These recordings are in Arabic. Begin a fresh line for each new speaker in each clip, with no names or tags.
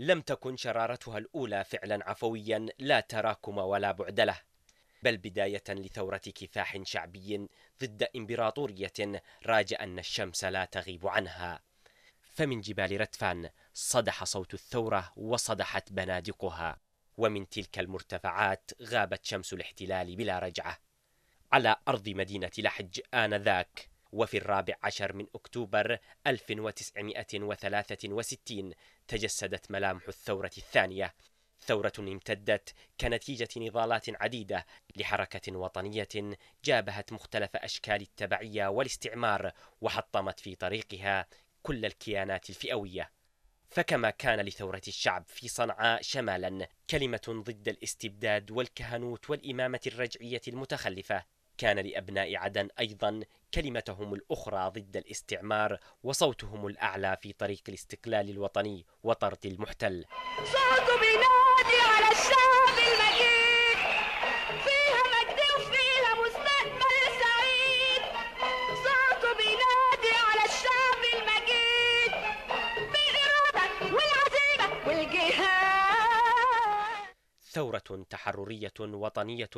لم تكن شرارتها الأولى فعلا عفويا لا تراكم ولا بعد له بل بداية لثورة كفاح شعبي ضد إمبراطورية راج أن الشمس لا تغيب عنها فمن جبال ردفان صدح صوت الثورة وصدحت بنادقها ومن تلك المرتفعات غابت شمس الاحتلال بلا رجعة على أرض مدينة لحج آنذاك وفي الرابع عشر من أكتوبر 1963 تجسدت ملامح الثورة الثانية ثورة امتدت كنتيجة نضالات عديدة لحركة وطنية جابهت مختلف أشكال التبعية والاستعمار وحطمت في طريقها كل الكيانات الفئوية فكما كان لثورة الشعب في صنعاء شمالا كلمة ضد الاستبداد والكهنوت والإمامة الرجعية المتخلفة كان لأبناء عدن أيضا كلمتهم الأخرى ضد الاستعمار وصوتهم الأعلى في طريق الاستقلال الوطني وطرد المحتل
صوت بنادي على الشام
ثورة تحررية وطنية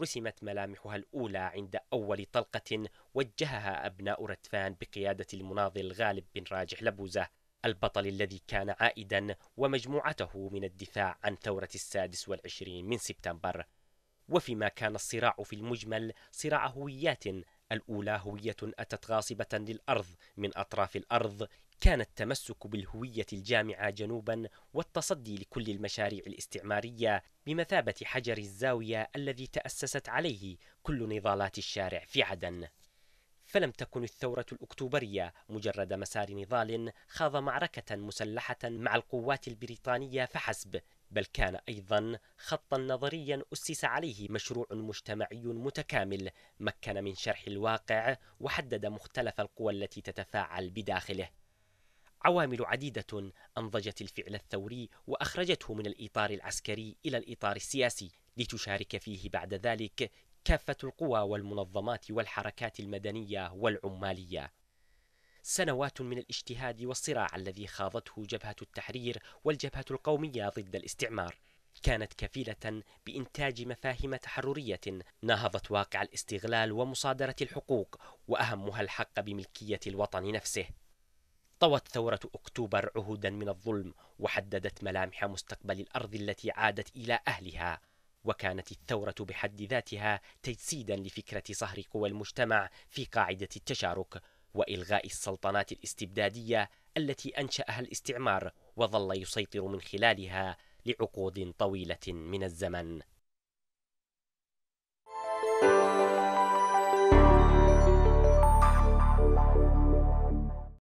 رسمت ملامحها الأولى عند أول طلقة وجهها أبناء ردفان بقيادة المناضل غالب بن راجح لبوزة البطل الذي كان عائدا ومجموعته من الدفاع عن ثورة السادس والعشرين من سبتمبر وفيما كان الصراع في المجمل صراع هويات الأولى هوية أتت غاصبة للأرض من أطراف الأرض كان التمسك بالهوية الجامعة جنوبا والتصدي لكل المشاريع الاستعمارية بمثابة حجر الزاوية الذي تأسست عليه كل نضالات الشارع في عدن فلم تكن الثورة الأكتوبرية مجرد مسار نضال خاض معركة مسلحة مع القوات البريطانية فحسب بل كان أيضا خطا نظريا أسس عليه مشروع مجتمعي متكامل مكن من شرح الواقع وحدد مختلف القوى التي تتفاعل بداخله عوامل عديدة أنضجت الفعل الثوري وأخرجته من الإطار العسكري إلى الإطار السياسي لتشارك فيه بعد ذلك كافة القوى والمنظمات والحركات المدنية والعمالية سنوات من الاجتهاد والصراع الذي خاضته جبهة التحرير والجبهة القومية ضد الاستعمار كانت كفيلة بإنتاج مفاهيم تحررية ناهضت واقع الاستغلال ومصادرة الحقوق وأهمها الحق بملكية الوطن نفسه طوت ثورة أكتوبر عهودا من الظلم وحددت ملامح مستقبل الأرض التي عادت إلى أهلها وكانت الثورة بحد ذاتها تجسيدا لفكرة صهر قوى المجتمع في قاعدة التشارك وإلغاء السلطنات الاستبدادية التي أنشأها الاستعمار وظل يسيطر من خلالها لعقود طويلة من الزمن